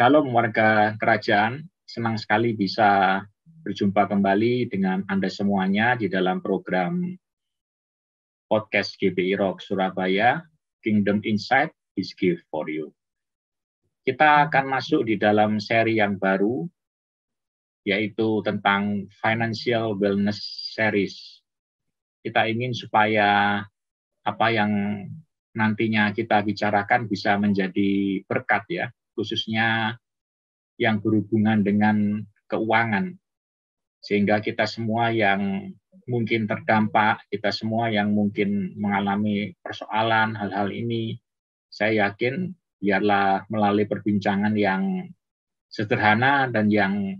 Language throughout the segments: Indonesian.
Shalom warga kerajaan, senang sekali bisa berjumpa kembali dengan Anda semuanya di dalam program podcast GBI Rock Surabaya, Kingdom Insight is Give for You. Kita akan masuk di dalam seri yang baru, yaitu tentang Financial Wellness Series. Kita ingin supaya apa yang nantinya kita bicarakan bisa menjadi berkat ya, khususnya yang berhubungan dengan keuangan. Sehingga kita semua yang mungkin terdampak, kita semua yang mungkin mengalami persoalan hal-hal ini, saya yakin biarlah melalui perbincangan yang sederhana dan yang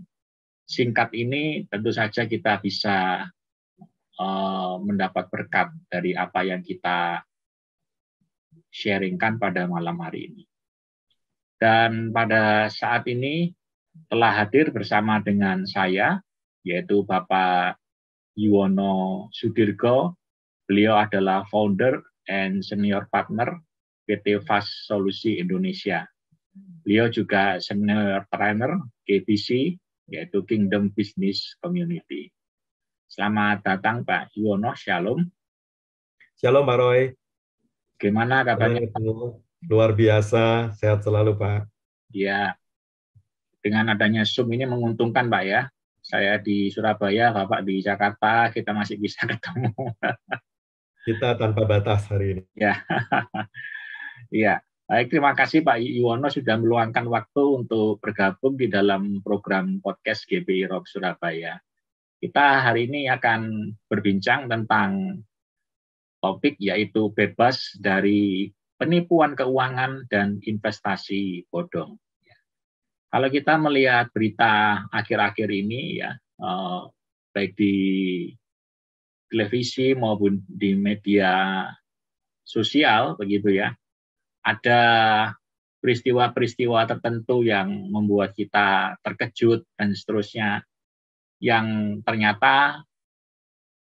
singkat ini tentu saja kita bisa uh, mendapat berkat dari apa yang kita sharingkan pada malam hari ini dan pada saat ini telah hadir bersama dengan saya, yaitu Bapak Yuwono Sudirgo. Beliau adalah founder and senior partner PT Fast Solusi Indonesia. Beliau juga senior trainer KBC, yaitu Kingdom Business Community. Selamat datang Pak Yuwono, Shalom. Shalom Pak Roy. Gimana kabarnya? Luar biasa, sehat selalu Pak. Iya. Dengan adanya Zoom ini menguntungkan Pak ya. Saya di Surabaya, Bapak di Jakarta, kita masih bisa ketemu. kita tanpa batas hari ini. Ya. Iya. Baik, terima kasih Pak Iwono sudah meluangkan waktu untuk bergabung di dalam program podcast GBI Rock Surabaya. Kita hari ini akan berbincang tentang topik yaitu bebas dari penipuan keuangan dan investasi bodong. Kalau kita melihat berita akhir-akhir ini ya eh, baik di televisi maupun di media sosial begitu ya ada peristiwa-peristiwa tertentu yang membuat kita terkejut dan seterusnya yang ternyata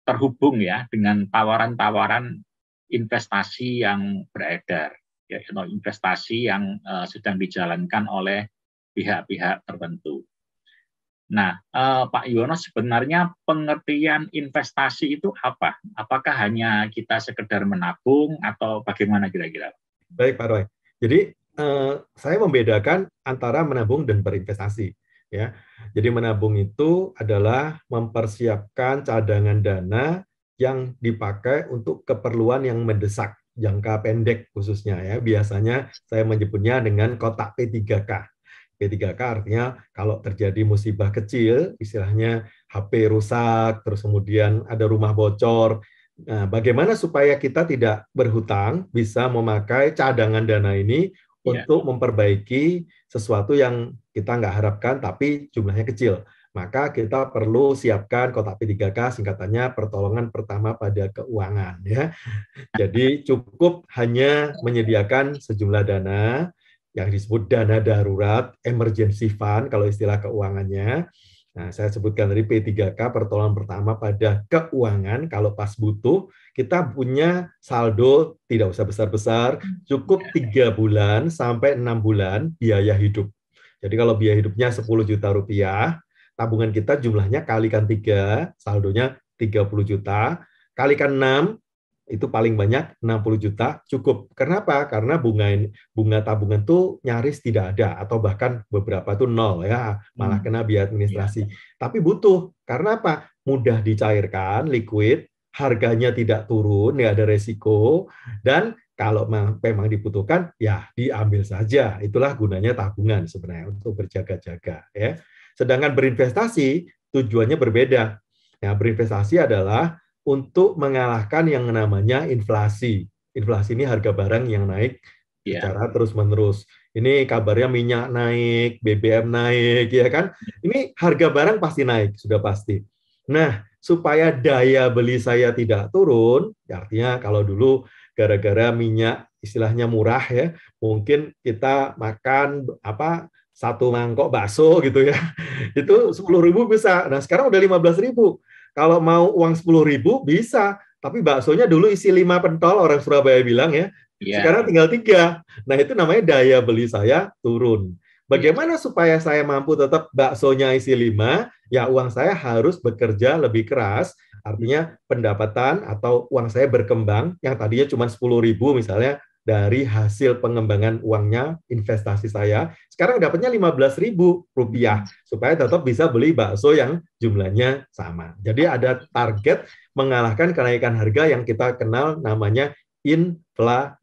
terhubung ya dengan tawaran-tawaran investasi yang beredar, ya, investasi yang uh, sedang dijalankan oleh pihak-pihak tertentu. Nah, uh, Pak Yono sebenarnya pengertian investasi itu apa? Apakah hanya kita sekedar menabung atau bagaimana kira-kira? Baik, Pak Roy. Jadi uh, saya membedakan antara menabung dan berinvestasi. Ya, jadi menabung itu adalah mempersiapkan cadangan dana yang dipakai untuk keperluan yang mendesak jangka pendek khususnya ya. Biasanya saya menyebutnya dengan kotak P3K. P3K artinya kalau terjadi musibah kecil, istilahnya HP rusak, terus kemudian ada rumah bocor. Nah, bagaimana supaya kita tidak berhutang bisa memakai cadangan dana ini yeah. untuk memperbaiki sesuatu yang kita nggak harapkan tapi jumlahnya kecil maka kita perlu siapkan kotak P3K singkatannya pertolongan pertama pada keuangan ya. Jadi cukup hanya menyediakan sejumlah dana yang disebut dana darurat emergency fund kalau istilah keuangannya. Nah, saya sebutkan dari P3K pertolongan pertama pada keuangan kalau pas butuh kita punya saldo tidak usah besar-besar cukup tiga bulan sampai enam bulan biaya hidup. Jadi kalau biaya hidupnya 10 juta rupiah, tabungan kita jumlahnya kalikan 3, saldonya 30 juta, kalikan 6, itu paling banyak 60 juta cukup. Kenapa? Karena bunga bunga tabungan tuh nyaris tidak ada atau bahkan beberapa tuh nol ya, malah hmm. kena biaya administrasi. Ya. Tapi butuh karena apa? Mudah dicairkan, liquid, harganya tidak turun, nggak ada resiko dan kalau memang dibutuhkan ya diambil saja. Itulah gunanya tabungan sebenarnya untuk berjaga-jaga ya. Sedangkan berinvestasi tujuannya berbeda. Ya, berinvestasi adalah untuk mengalahkan yang namanya inflasi. Inflasi ini harga barang yang naik yeah. secara terus-menerus. Ini kabarnya minyak naik, BBM naik, ya kan? Ini harga barang pasti naik, sudah pasti. Nah, supaya daya beli saya tidak turun, ya artinya kalau dulu gara-gara minyak istilahnya murah ya, mungkin kita makan apa satu mangkok bakso gitu ya. Itu sepuluh ribu bisa. Nah sekarang udah lima belas ribu. Kalau mau uang sepuluh ribu bisa. Tapi baksonya dulu isi lima pentol orang Surabaya bilang ya. Yeah. Sekarang tinggal tiga. Nah itu namanya daya beli saya turun. Bagaimana supaya saya mampu tetap baksonya isi lima? Ya uang saya harus bekerja lebih keras. Artinya pendapatan atau uang saya berkembang yang tadinya cuma sepuluh ribu misalnya dari hasil pengembangan uangnya investasi saya. Sekarang dapatnya Rp15.000 hmm. supaya tetap bisa beli bakso yang jumlahnya sama. Jadi ada target mengalahkan kenaikan harga yang kita kenal namanya inflasi.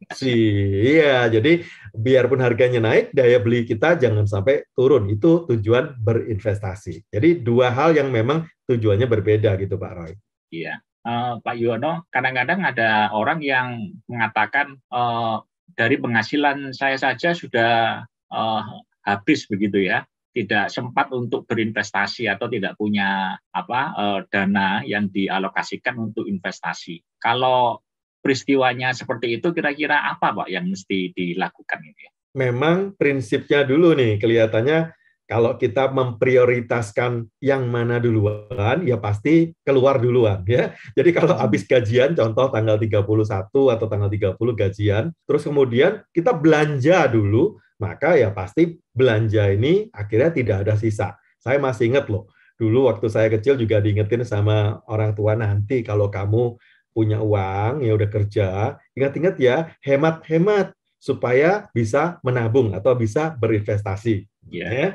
Iya, jadi biarpun harganya naik, daya beli kita jangan sampai turun. Itu tujuan berinvestasi. Jadi dua hal yang memang tujuannya berbeda gitu Pak Roy. Iya. Eh, Pak Yono, kadang-kadang ada orang yang mengatakan uh, dari penghasilan saya saja sudah uh, habis begitu ya, tidak sempat untuk berinvestasi atau tidak punya apa uh, dana yang dialokasikan untuk investasi. Kalau peristiwanya seperti itu, kira-kira apa Pak yang mesti dilakukan ini? Memang prinsipnya dulu nih, kelihatannya kalau kita memprioritaskan yang mana duluan, ya pasti keluar duluan ya. Jadi kalau hmm. habis gajian, contoh tanggal 31 atau tanggal 30 gajian, terus kemudian kita belanja dulu, maka ya pasti belanja ini akhirnya tidak ada sisa. Saya masih ingat loh, dulu waktu saya kecil juga diingetin sama orang tua nanti kalau kamu punya uang, ya udah kerja, ingat-ingat ya, hemat-hemat supaya bisa menabung atau bisa berinvestasi Iya. ya.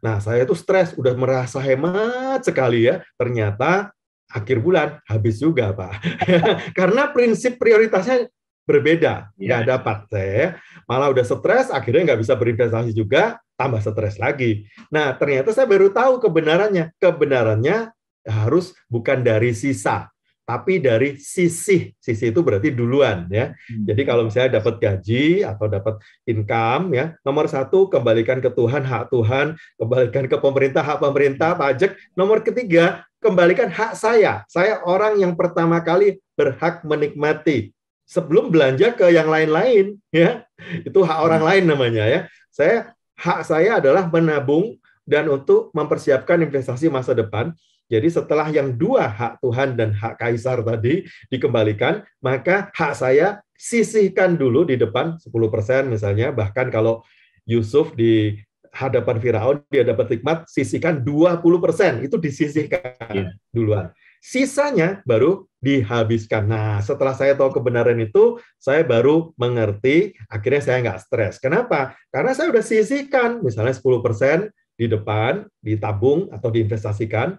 Nah, saya tuh stres, udah merasa hemat sekali ya. Ternyata akhir bulan habis juga, Pak. Karena prinsip prioritasnya berbeda, yeah. nggak dapat teh Malah udah stres, akhirnya nggak bisa berinvestasi juga, tambah stres lagi. Nah, ternyata saya baru tahu kebenarannya. Kebenarannya harus bukan dari sisa, tapi dari sisi sisi itu berarti duluan ya hmm. jadi kalau misalnya dapat gaji atau dapat income ya nomor satu kembalikan ke Tuhan hak Tuhan kembalikan ke pemerintah hak pemerintah pajak nomor ketiga kembalikan hak saya saya orang yang pertama kali berhak menikmati sebelum belanja ke yang lain-lain ya itu hak hmm. orang lain namanya ya saya hak saya adalah menabung dan untuk mempersiapkan investasi masa depan jadi setelah yang dua hak Tuhan dan hak Kaisar tadi dikembalikan, maka hak saya sisihkan dulu di depan 10% misalnya, bahkan kalau Yusuf di hadapan Firaun dia dapat nikmat sisihkan 20%, itu disisihkan yeah. duluan. Sisanya baru dihabiskan. Nah, setelah saya tahu kebenaran itu, saya baru mengerti, akhirnya saya nggak stres. Kenapa? Karena saya udah sisihkan, misalnya 10% di depan, ditabung atau diinvestasikan,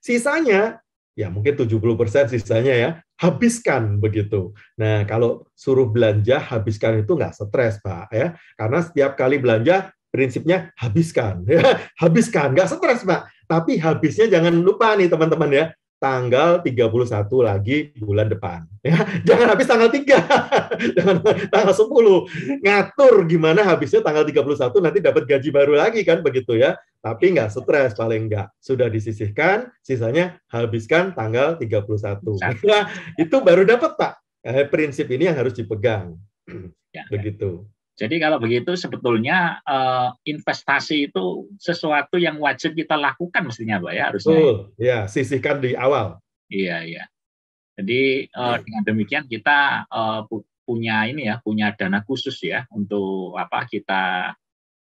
Sisanya, ya mungkin 70% sisanya ya, habiskan begitu. Nah, kalau suruh belanja, habiskan itu nggak stres, Pak. ya Karena setiap kali belanja, prinsipnya habiskan. Ya. habiskan, nggak stres, Pak. Tapi habisnya jangan lupa nih, teman-teman ya tanggal 31 lagi bulan depan. Ya, jangan habis tanggal 3. jangan tanggal 10. Ngatur gimana habisnya tanggal 31 nanti dapat gaji baru lagi kan begitu ya tapi nggak stres paling nggak sudah disisihkan sisanya habiskan tanggal 31 nah, itu baru dapat pak eh, prinsip ini yang harus dipegang ya, ya, begitu ya. jadi kalau begitu sebetulnya uh, investasi itu sesuatu yang wajib kita lakukan mestinya pak ya harusnya Betul. ya sisihkan di awal iya iya jadi eh, iya. dengan demikian kita uh, punya ini ya punya dana khusus ya untuk apa kita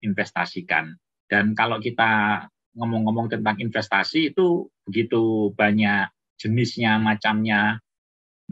investasikan dan kalau kita ngomong-ngomong tentang investasi itu begitu banyak jenisnya, macamnya.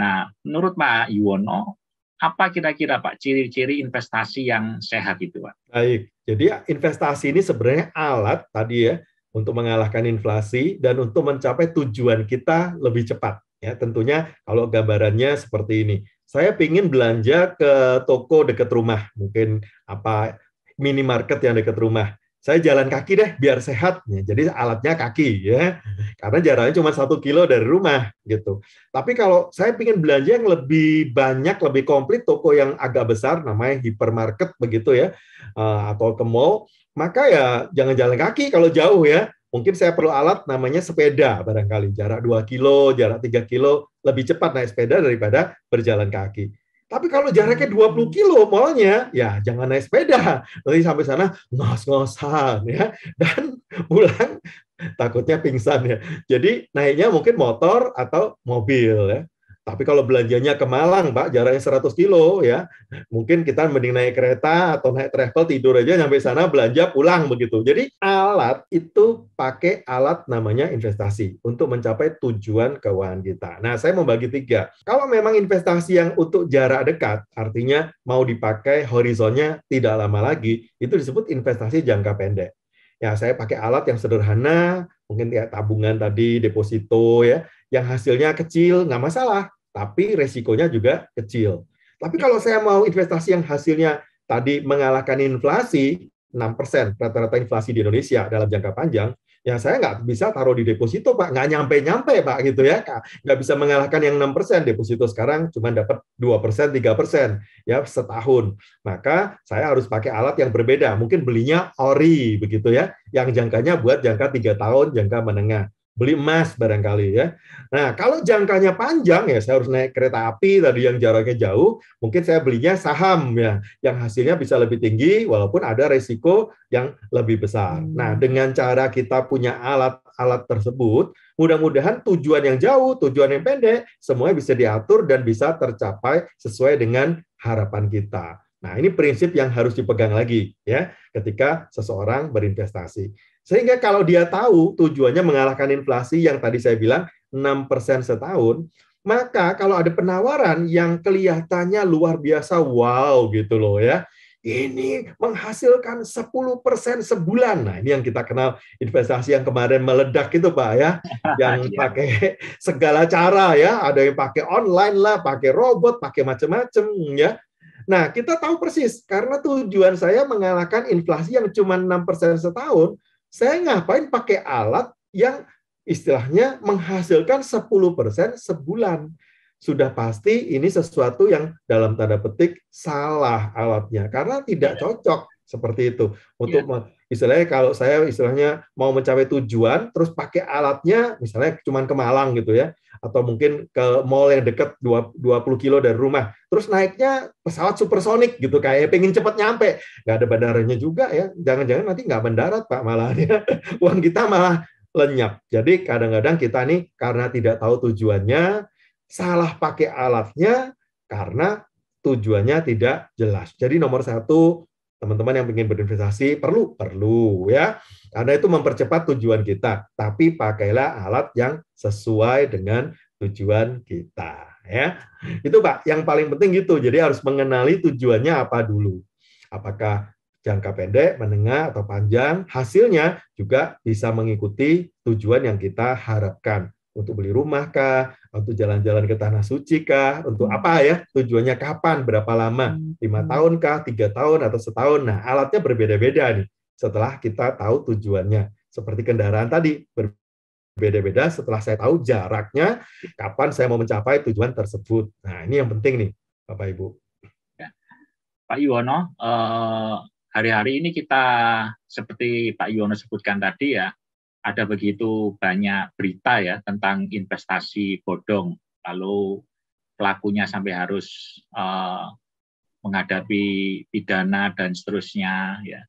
Nah, menurut Pak Yuwono, apa kira-kira Pak ciri-ciri investasi yang sehat itu Pak? Baik, jadi investasi ini sebenarnya alat tadi ya untuk mengalahkan inflasi dan untuk mencapai tujuan kita lebih cepat. Ya, tentunya kalau gambarannya seperti ini. Saya ingin belanja ke toko dekat rumah, mungkin apa minimarket yang dekat rumah saya jalan kaki deh biar sehat. Ya, jadi alatnya kaki ya, karena jaraknya cuma satu kilo dari rumah gitu. Tapi kalau saya ingin belanja yang lebih banyak, lebih komplit, toko yang agak besar, namanya hipermarket begitu ya, eh, atau ke mall, maka ya jangan jalan kaki kalau jauh ya. Mungkin saya perlu alat namanya sepeda barangkali, jarak 2 kilo, jarak 3 kilo, lebih cepat naik sepeda daripada berjalan kaki. Tapi kalau jaraknya 20 kilo malnya, ya jangan naik sepeda. Nanti sampai sana ngos-ngosan ya. Dan pulang takutnya pingsan ya. Jadi naiknya mungkin motor atau mobil ya. Tapi kalau belanjanya ke Malang, Pak, jaraknya 100 kilo ya, mungkin kita mending naik kereta atau naik travel tidur aja sampai sana belanja pulang begitu. Jadi alat itu pakai alat namanya investasi untuk mencapai tujuan keuangan kita. Nah, saya membagi tiga. Kalau memang investasi yang untuk jarak dekat, artinya mau dipakai horizonnya tidak lama lagi, itu disebut investasi jangka pendek. Ya, saya pakai alat yang sederhana, mungkin kayak tabungan tadi, deposito ya, yang hasilnya kecil nggak masalah, tapi resikonya juga kecil. Tapi kalau saya mau investasi yang hasilnya tadi mengalahkan inflasi 6% rata-rata inflasi di Indonesia dalam jangka panjang, ya saya nggak bisa taruh di deposito pak nggak nyampe nyampe pak gitu ya nggak bisa mengalahkan yang 6 persen deposito sekarang cuma dapat 2 persen tiga persen ya setahun maka saya harus pakai alat yang berbeda mungkin belinya ori begitu ya yang jangkanya buat jangka tiga tahun jangka menengah beli emas barangkali ya. Nah, kalau jangkanya panjang ya saya harus naik kereta api tadi yang jaraknya jauh, mungkin saya belinya saham ya yang hasilnya bisa lebih tinggi walaupun ada resiko yang lebih besar. Hmm. Nah, dengan cara kita punya alat-alat tersebut, mudah-mudahan tujuan yang jauh, tujuan yang pendek semuanya bisa diatur dan bisa tercapai sesuai dengan harapan kita. Nah, ini prinsip yang harus dipegang lagi ya ketika seseorang berinvestasi. Sehingga kalau dia tahu tujuannya mengalahkan inflasi yang tadi saya bilang 6% setahun, maka kalau ada penawaran yang kelihatannya luar biasa wow gitu loh ya. Ini menghasilkan 10% sebulan. Nah, ini yang kita kenal investasi yang kemarin meledak itu Pak ya, yang iya. pakai segala cara ya, ada yang pakai online lah, pakai robot, pakai macam-macam ya. Nah, kita tahu persis karena tujuan saya mengalahkan inflasi yang cuma 6% setahun, saya ngapain pakai alat yang istilahnya menghasilkan 10% sebulan. Sudah pasti ini sesuatu yang dalam tanda petik salah alatnya karena tidak iya. cocok seperti itu untuk yeah. Iya. istilahnya kalau saya istilahnya mau mencapai tujuan terus pakai alatnya misalnya cuman ke Malang gitu ya atau mungkin ke mall yang dekat 20 kilo dari rumah terus naiknya pesawat supersonik gitu kayak pengen cepat nyampe nggak ada bandaranya juga ya jangan-jangan nanti nggak mendarat pak malah ya. uang kita malah lenyap jadi kadang-kadang kita nih karena tidak tahu tujuannya salah pakai alatnya karena tujuannya tidak jelas jadi nomor satu teman-teman yang ingin berinvestasi perlu perlu ya karena itu mempercepat tujuan kita tapi pakailah alat yang sesuai dengan tujuan kita ya itu pak yang paling penting gitu jadi harus mengenali tujuannya apa dulu apakah jangka pendek menengah atau panjang hasilnya juga bisa mengikuti tujuan yang kita harapkan untuk beli rumah kah, untuk jalan-jalan ke tanah suci kah, untuk hmm. apa ya, tujuannya kapan, berapa lama, hmm. lima tahun kah, tiga tahun atau setahun. Nah, alatnya berbeda-beda nih setelah kita tahu tujuannya. Seperti kendaraan tadi, berbeda-beda setelah saya tahu jaraknya, kapan saya mau mencapai tujuan tersebut. Nah, ini yang penting nih, Bapak-Ibu. Ya. Pak Yuwono, eh, hari-hari ini kita seperti Pak Yuwono sebutkan tadi ya, ada begitu banyak berita ya tentang investasi bodong, lalu pelakunya sampai harus uh, menghadapi pidana dan seterusnya ya.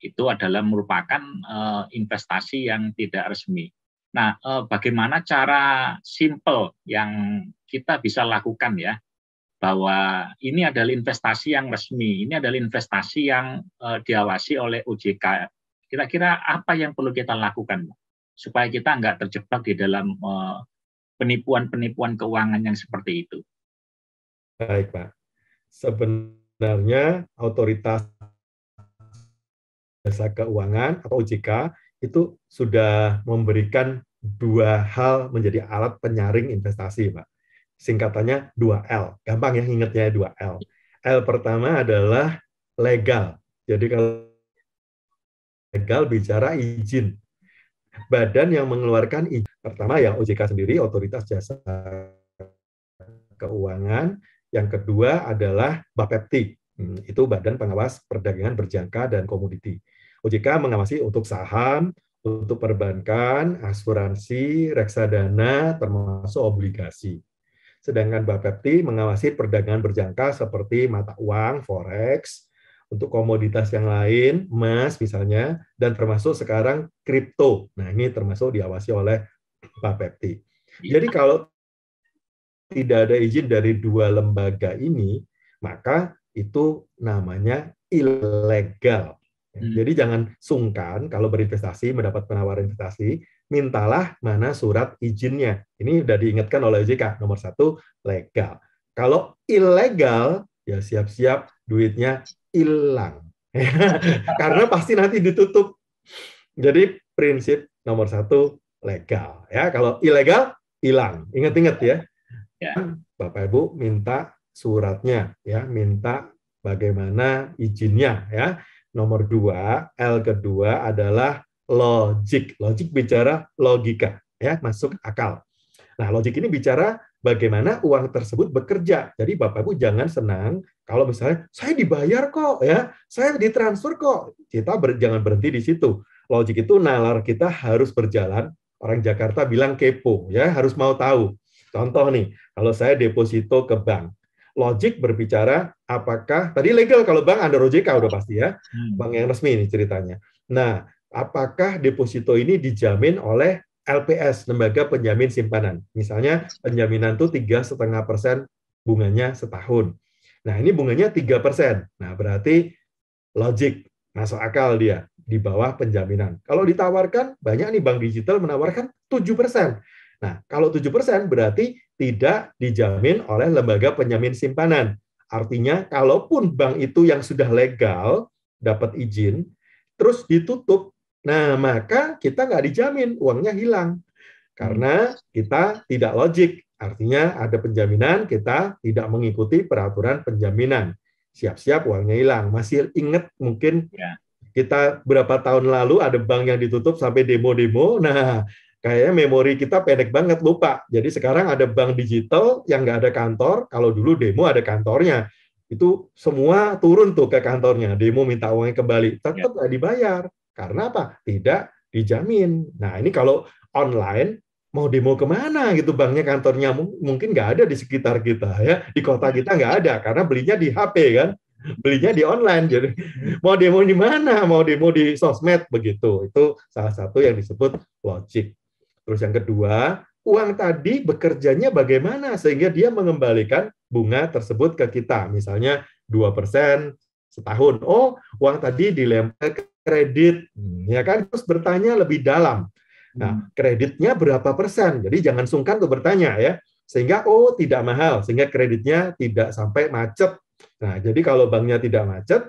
Itu adalah merupakan uh, investasi yang tidak resmi. Nah, uh, bagaimana cara simple yang kita bisa lakukan ya bahwa ini adalah investasi yang resmi, ini adalah investasi yang uh, diawasi oleh OJK Kira-kira apa yang perlu kita lakukan supaya kita nggak terjebak di dalam eh, penipuan-penipuan keuangan yang seperti itu? Baik, Pak. Sebenarnya otoritas jasa keuangan atau OJK itu sudah memberikan dua hal menjadi alat penyaring investasi, Pak. Singkatannya 2L. Gampang ya ingatnya 2L. Ya, L pertama adalah legal. Jadi kalau legal bicara izin. Badan yang mengeluarkan izin. Pertama yang OJK sendiri, Otoritas Jasa Keuangan. Yang kedua adalah Bapepti, hmm, itu Badan Pengawas Perdagangan Berjangka dan Komoditi. OJK mengawasi untuk saham, untuk perbankan, asuransi, reksadana, termasuk obligasi. Sedangkan Bapepti mengawasi perdagangan berjangka seperti mata uang, forex, untuk komoditas yang lain, emas misalnya, dan termasuk sekarang kripto. Nah, ini termasuk diawasi oleh Pak Pepti. Iya. Jadi kalau tidak ada izin dari dua lembaga ini, maka itu namanya ilegal. Ya, hmm. Jadi jangan sungkan kalau berinvestasi, mendapat penawaran investasi, mintalah mana surat izinnya. Ini sudah diingatkan oleh OJK, nomor satu, legal. Kalau ilegal, ya siap-siap duitnya hilang karena pasti nanti ditutup jadi prinsip nomor satu legal ya kalau ilegal hilang ingat-ingat ya. ya bapak ibu minta suratnya ya minta bagaimana izinnya ya nomor dua L kedua adalah logik logik bicara logika ya masuk akal nah logik ini bicara bagaimana uang tersebut bekerja. Jadi Bapak Ibu jangan senang kalau misalnya saya dibayar kok ya, saya ditransfer kok. Kita ber, jangan berhenti di situ. Logik itu nalar kita harus berjalan. Orang Jakarta bilang kepo ya, harus mau tahu. Contoh nih, kalau saya deposito ke bank, logik berbicara apakah tadi legal kalau bank under OJK udah pasti ya, hmm. bank yang resmi ini ceritanya. Nah, apakah deposito ini dijamin oleh LPS lembaga penjamin simpanan. Misalnya penjaminan itu tiga setengah persen bunganya setahun. Nah ini bunganya tiga persen. Nah berarti logik masuk akal dia di bawah penjaminan. Kalau ditawarkan banyak nih bank digital menawarkan tujuh persen. Nah kalau tujuh persen berarti tidak dijamin oleh lembaga penjamin simpanan. Artinya kalaupun bank itu yang sudah legal dapat izin terus ditutup Nah, maka kita nggak dijamin uangnya hilang karena kita tidak logik. Artinya ada penjaminan, kita tidak mengikuti peraturan penjaminan. Siap-siap uangnya hilang. Masih ingat mungkin ya. kita berapa tahun lalu ada bank yang ditutup sampai demo-demo. Nah, kayaknya memori kita pendek banget lupa. Jadi sekarang ada bank digital yang nggak ada kantor. Kalau dulu demo ada kantornya. Itu semua turun tuh ke kantornya. Demo minta uangnya kembali. Tetap ya. nggak dibayar. Karena apa? Tidak dijamin. Nah, ini kalau online mau demo kemana gitu banknya kantornya mungkin nggak ada di sekitar kita ya di kota kita nggak ada karena belinya di HP kan belinya di online jadi mau demo di mana mau demo di sosmed begitu itu salah satu yang disebut logic terus yang kedua uang tadi bekerjanya bagaimana sehingga dia mengembalikan bunga tersebut ke kita misalnya dua persen setahun oh uang tadi dilempar kredit, hmm. ya kan? Terus bertanya lebih dalam. Hmm. Nah, kreditnya berapa persen? Jadi jangan sungkan untuk bertanya ya. Sehingga oh tidak mahal, sehingga kreditnya tidak sampai macet. Nah, jadi kalau banknya tidak macet,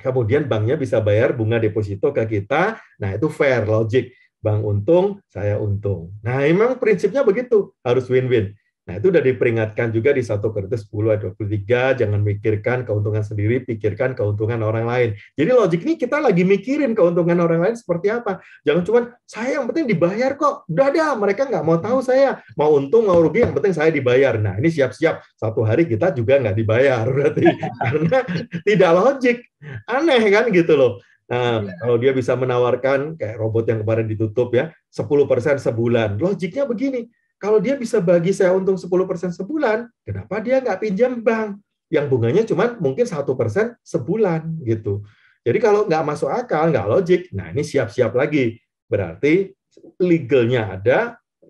kemudian banknya bisa bayar bunga deposito ke kita. Nah, itu fair logic. Bank untung, saya untung. Nah, memang prinsipnya begitu, harus win-win. Nah, itu sudah diperingatkan juga di 1 Korintus 10 ayat 23, jangan mikirkan keuntungan sendiri, pikirkan keuntungan orang lain. Jadi logik ini kita lagi mikirin keuntungan orang lain seperti apa. Jangan cuma, saya yang penting dibayar kok. Udah ada, mereka nggak mau tahu saya. Mau untung, mau rugi, yang penting saya dibayar. Nah, ini siap-siap. Satu hari kita juga nggak dibayar. Berarti karena tidak logik. Aneh kan gitu loh. Nah, iya. kalau dia bisa menawarkan kayak robot yang kemarin ditutup ya, 10% sebulan. Logiknya begini, kalau dia bisa bagi saya untung 10% sebulan, kenapa dia nggak pinjam bank? Yang bunganya cuma mungkin satu persen sebulan gitu. Jadi kalau nggak masuk akal, nggak logik, nah ini siap-siap lagi. Berarti legalnya ada,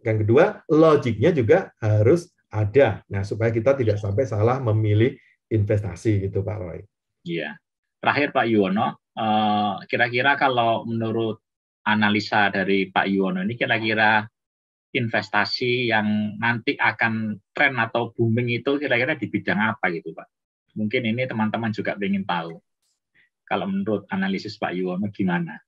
yang kedua logiknya juga harus ada. Nah supaya kita tidak sampai salah memilih investasi gitu Pak Roy. Iya. Terakhir Pak Yuwono, eh, kira-kira kalau menurut analisa dari Pak Yuwono ini kira-kira investasi yang nanti akan tren atau booming itu kira-kira di bidang apa gitu Pak? Mungkin ini teman-teman juga ingin tahu. Kalau menurut analisis Pak Yuwono gimana?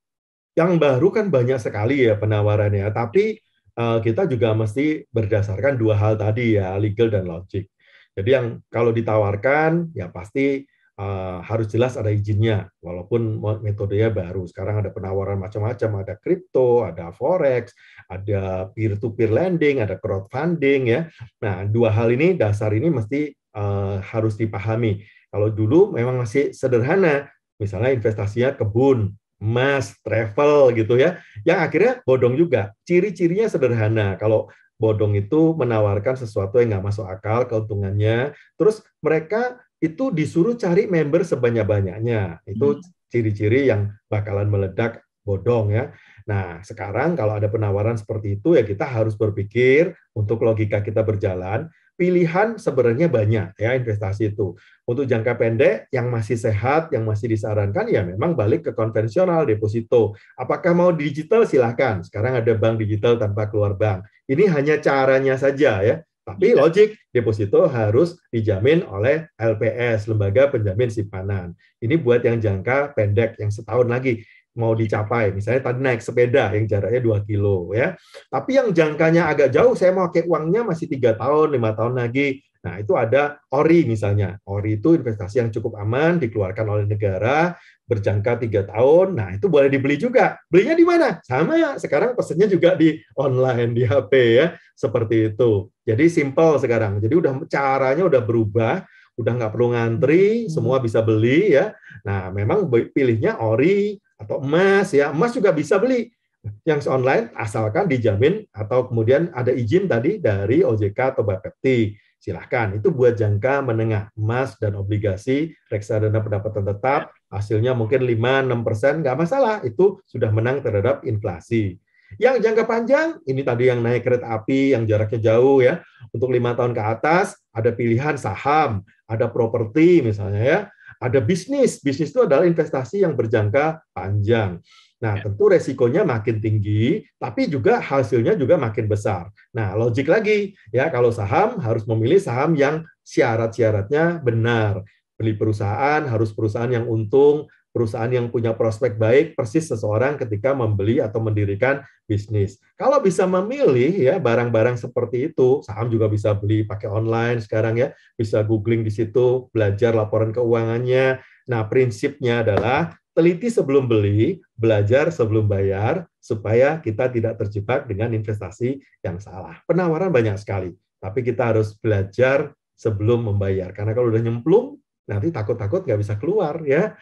Yang baru kan banyak sekali ya penawarannya, tapi uh, kita juga mesti berdasarkan dua hal tadi ya, legal dan logic. Jadi yang kalau ditawarkan ya pasti Eh, harus jelas ada izinnya, walaupun metodenya baru. Sekarang ada penawaran macam-macam, ada kripto, ada forex, ada peer-to-peer -peer lending, ada crowdfunding ya. Nah, dua hal ini dasar ini mesti uh, harus dipahami. Kalau dulu memang masih sederhana, misalnya investasinya kebun, emas, travel gitu ya, yang akhirnya bodong juga. Ciri-cirinya sederhana. Kalau bodong itu menawarkan sesuatu yang nggak masuk akal keuntungannya, terus mereka itu disuruh cari member sebanyak-banyaknya. Itu hmm. ciri-ciri yang bakalan meledak bodong ya. Nah, sekarang kalau ada penawaran seperti itu ya kita harus berpikir untuk logika kita berjalan, pilihan sebenarnya banyak ya investasi itu. Untuk jangka pendek yang masih sehat, yang masih disarankan ya memang balik ke konvensional deposito. Apakah mau digital silahkan. Sekarang ada bank digital tanpa keluar bank. Ini hanya caranya saja ya. Tapi iya. logik deposito harus dijamin oleh LPS, Lembaga Penjamin Simpanan. Ini buat yang jangka pendek, yang setahun lagi mau dicapai. Misalnya tadi naik sepeda yang jaraknya 2 kilo ya. Tapi yang jangkanya agak jauh, saya mau pakai uangnya masih tiga tahun, lima tahun lagi. Nah, itu ada ORI misalnya. ORI itu investasi yang cukup aman, dikeluarkan oleh negara, berjangka tiga tahun. Nah, itu boleh dibeli juga. Belinya di mana? Sama ya, sekarang pesennya juga di online, di HP ya. Seperti itu. Jadi simple sekarang. Jadi udah caranya udah berubah, udah nggak perlu ngantri, hmm. semua bisa beli ya. Nah, memang pilihnya ORI atau emas ya. Emas juga bisa beli yang online asalkan dijamin atau kemudian ada izin tadi dari OJK atau Bapepti silahkan. Itu buat jangka menengah, emas dan obligasi, reksadana pendapatan tetap, hasilnya mungkin 5-6 persen, nggak masalah. Itu sudah menang terhadap inflasi. Yang jangka panjang, ini tadi yang naik kereta api, yang jaraknya jauh ya, untuk lima tahun ke atas, ada pilihan saham, ada properti misalnya ya, ada bisnis. Bisnis itu adalah investasi yang berjangka panjang. Nah, ya. tentu resikonya makin tinggi, tapi juga hasilnya juga makin besar. Nah, logik lagi ya kalau saham harus memilih saham yang syarat-syaratnya benar. Beli perusahaan harus perusahaan yang untung, perusahaan yang punya prospek baik persis seseorang ketika membeli atau mendirikan bisnis. Kalau bisa memilih ya barang-barang seperti itu, saham juga bisa beli pakai online sekarang ya, bisa googling di situ, belajar laporan keuangannya. Nah, prinsipnya adalah teliti sebelum beli, belajar sebelum bayar, supaya kita tidak terjebak dengan investasi yang salah. Penawaran banyak sekali, tapi kita harus belajar sebelum membayar. Karena kalau udah nyemplung, nanti takut-takut nggak bisa keluar ya.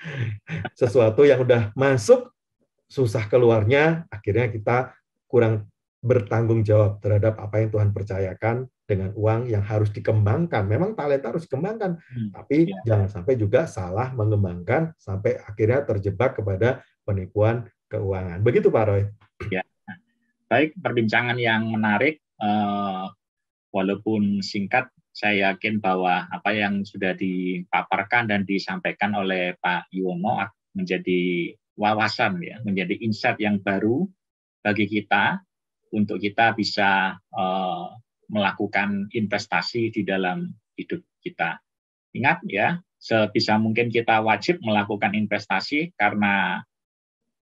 Sesuatu yang udah masuk, susah keluarnya, akhirnya kita kurang bertanggung jawab terhadap apa yang Tuhan percayakan dengan uang yang harus dikembangkan. Memang talenta harus dikembangkan, hmm. tapi ya. jangan sampai juga salah mengembangkan sampai akhirnya terjebak kepada penipuan keuangan. Begitu Pak Roy. Ya. Baik, perbincangan yang menarik uh, walaupun singkat saya yakin bahwa apa yang sudah dipaparkan dan disampaikan oleh Pak Yuwono menjadi wawasan ya, menjadi insight yang baru bagi kita untuk kita bisa uh, melakukan investasi di dalam hidup kita. Ingat ya, sebisa mungkin kita wajib melakukan investasi karena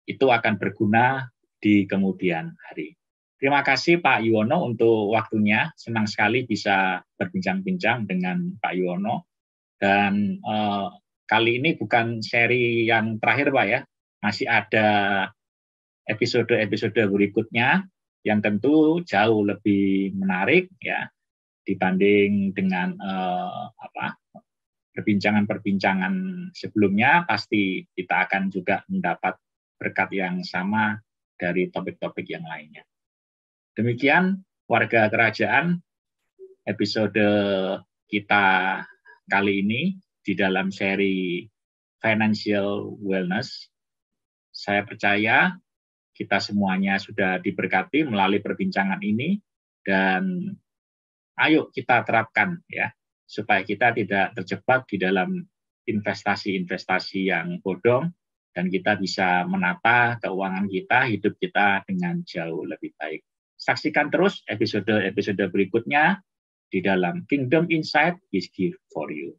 itu akan berguna di kemudian hari. Terima kasih Pak Yuwono untuk waktunya. Senang sekali bisa berbincang-bincang dengan Pak Yuwono. Dan eh, kali ini bukan seri yang terakhir Pak ya. Masih ada episode-episode berikutnya yang tentu jauh lebih menarik ya dibanding dengan eh, apa perbincangan-perbincangan sebelumnya pasti kita akan juga mendapat berkat yang sama dari topik-topik yang lainnya. Demikian warga kerajaan episode kita kali ini di dalam seri Financial Wellness. Saya percaya kita semuanya sudah diberkati melalui perbincangan ini dan ayo kita terapkan ya supaya kita tidak terjebak di dalam investasi-investasi yang bodong dan kita bisa menata keuangan kita, hidup kita dengan jauh lebih baik. Saksikan terus episode-episode berikutnya di dalam Kingdom Insight is here for You.